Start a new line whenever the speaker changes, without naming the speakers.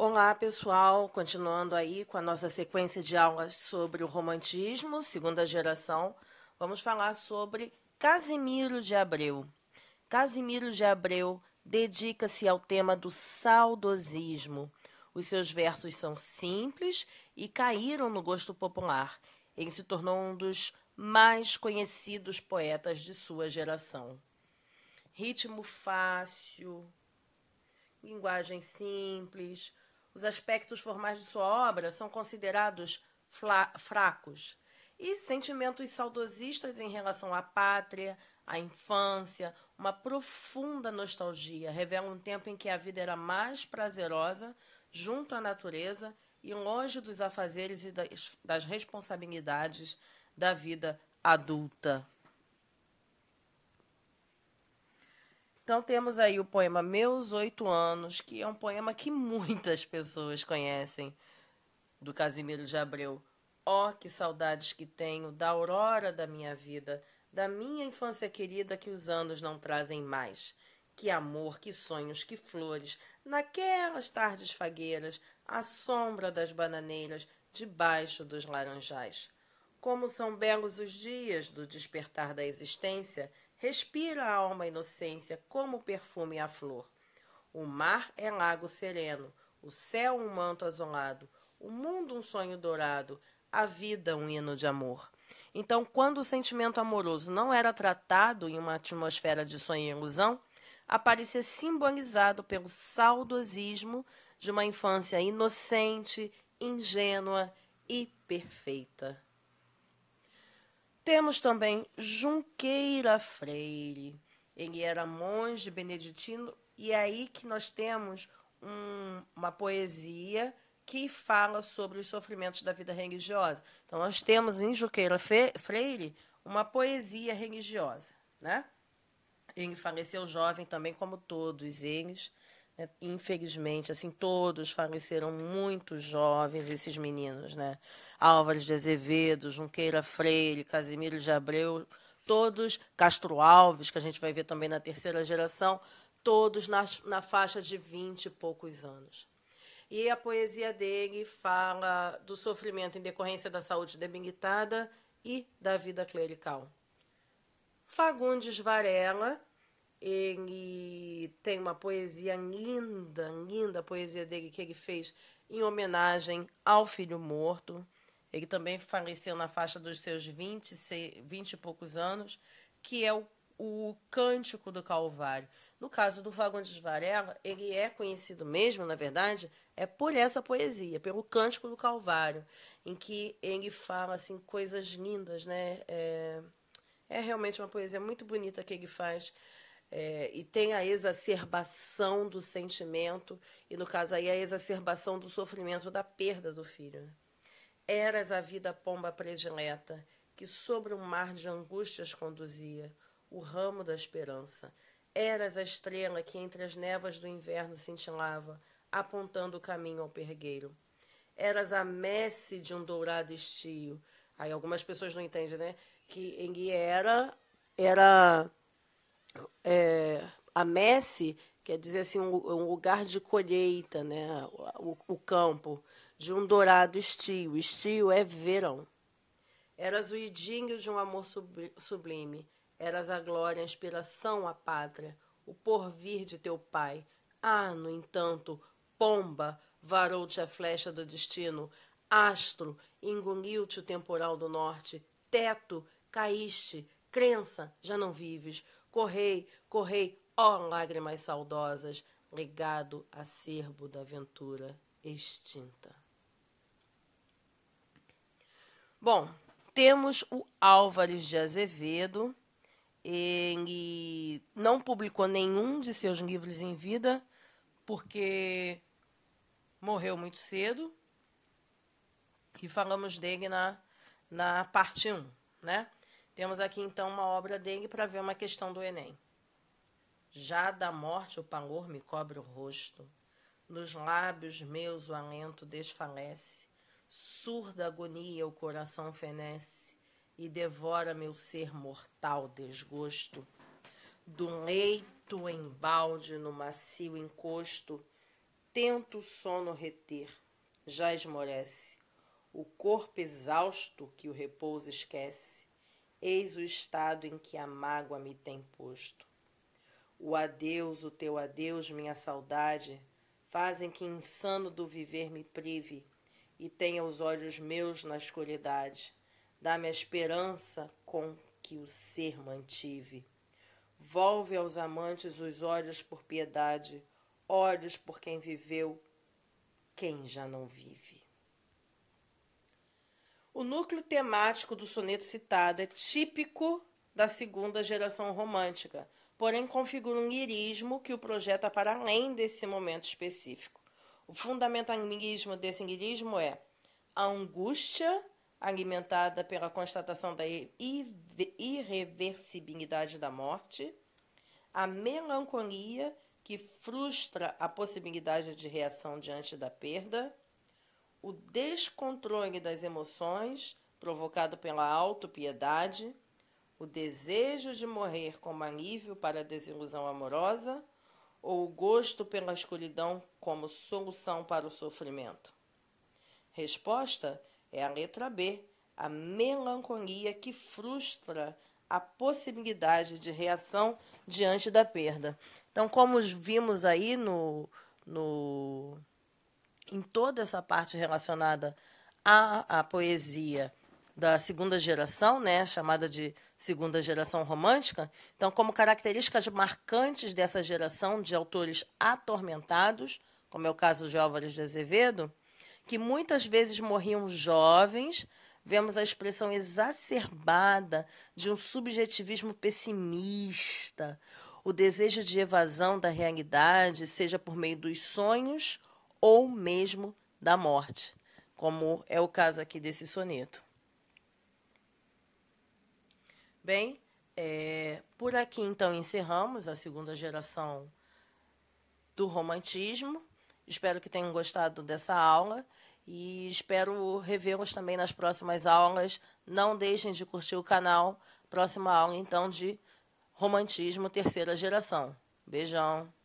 Olá, pessoal. Continuando aí com a nossa sequência de aulas sobre o romantismo, segunda geração, vamos falar sobre Casimiro de Abreu. Casimiro de Abreu dedica-se ao tema do saudosismo. Os seus versos são simples e caíram no gosto popular. Ele se tornou um dos mais conhecidos poetas de sua geração. Ritmo fácil, linguagem simples, os aspectos formais de sua obra são considerados fracos. E sentimentos saudosistas em relação à pátria, à infância, uma profunda nostalgia revelam um tempo em que a vida era mais prazerosa, junto à natureza e longe dos afazeres e das, das responsabilidades da vida adulta. Então temos aí o poema Meus Oito Anos, que é um poema que muitas pessoas conhecem, do Casimiro de Abreu. Ó, oh, que saudades que tenho da aurora da minha vida, da minha infância querida que os anos não trazem mais. Que amor, que sonhos, que flores, naquelas tardes fagueiras, à sombra das bananeiras, debaixo dos laranjais. Como são belos os dias do despertar da existência Respira a alma inocência como perfume à flor. O mar é lago sereno, o céu um manto azulado, o mundo um sonho dourado, a vida um hino de amor. Então, quando o sentimento amoroso não era tratado em uma atmosfera de sonho e ilusão, aparecia simbolizado pelo saudosismo de uma infância inocente, ingênua e perfeita. Temos também Junqueira Freire. Ele era monge beneditino, e é aí que nós temos um, uma poesia que fala sobre os sofrimentos da vida religiosa. Então, nós temos em Junqueira Freire uma poesia religiosa. Né? Ele faleceu jovem também, como todos eles. É, infelizmente, assim, todos faleceram muito jovens, esses meninos, né? Álvares de Azevedo, Junqueira Freire, Casimiro de Abreu, todos, Castro Alves, que a gente vai ver também na terceira geração, todos na, na faixa de vinte e poucos anos. E a poesia dele fala do sofrimento em decorrência da saúde debilitada e da vida clerical. Fagundes Varela ele tem uma poesia linda, linda a poesia dele que ele fez em homenagem ao filho morto. Ele também faleceu na faixa dos seus 20, 20 e poucos anos, que é o, o Cântico do Calvário. No caso do de Varela, ele é conhecido mesmo, na verdade, é por essa poesia, pelo Cântico do Calvário, em que ele fala assim coisas lindas, né? É, é realmente uma poesia muito bonita que ele faz é, e tem a exacerbação do sentimento, e no caso aí a exacerbação do sofrimento da perda do filho. Né? Eras a vida pomba predileta, que sobre um mar de angústias conduzia, o ramo da esperança. Eras a estrela que entre as névoas do inverno cintilava, apontando o caminho ao pergueiro. Eras a messe de um dourado estio. Aí algumas pessoas não entendem, né? Que era, era é, a messe quer dizer assim um, um lugar de colheita, né? O, o, campo de um dourado estio. Estio é verão. Eras o idinho de um amor sublime. Eras a glória, a inspiração a pátria, o porvir de teu pai. Ah, no entanto, pomba, varou-te a flecha do destino. Astro, engoliu-te o temporal do norte. Teto, caíste. Crença, já não vives. Correi, correi, ó oh, lágrimas saudosas, legado acerbo da aventura extinta. Bom, temos o Álvares de Azevedo. Ele não publicou nenhum de seus livros em vida, porque morreu muito cedo. E falamos dele na, na parte 1, né? Temos aqui então uma obra dele para ver uma questão do Enem. Já da morte o pavor me cobre o rosto, nos lábios meus o alento desfalece, surda agonia o coração fenece e devora meu ser mortal desgosto. Do leito em balde no macio encosto, tento o sono reter, já esmorece, o corpo exausto que o repouso esquece Eis o estado em que a mágoa me tem posto. O adeus, o teu adeus, minha saudade, fazem que insano do viver me prive e tenha os olhos meus na escuridade. Dá-me a esperança com que o ser mantive. Volve aos amantes os olhos por piedade, olhos por quem viveu, quem já não vive. O núcleo temático do soneto citado é típico da segunda geração romântica, porém configura um irismo que o projeta para além desse momento específico. O fundamentalismo desse irismo é a angústia alimentada pela constatação da irreversibilidade da morte, a melancolia que frustra a possibilidade de reação diante da perda o descontrole das emoções provocado pela autopiedade, o desejo de morrer como alívio para a desilusão amorosa ou o gosto pela escuridão como solução para o sofrimento? Resposta é a letra B, a melancolia que frustra a possibilidade de reação diante da perda. Então, como vimos aí no, no em toda essa parte relacionada à, à poesia da segunda geração, né, chamada de segunda geração romântica. Então, como características marcantes dessa geração de autores atormentados, como é o caso de Álvares de Azevedo, que muitas vezes morriam jovens, vemos a expressão exacerbada de um subjetivismo pessimista, o desejo de evasão da realidade, seja por meio dos sonhos ou mesmo da morte, como é o caso aqui desse soneto. Bem, é, por aqui então encerramos a segunda geração do romantismo. Espero que tenham gostado dessa aula e espero revê-los também nas próximas aulas. Não deixem de curtir o canal. Próxima aula então de romantismo terceira geração. Beijão.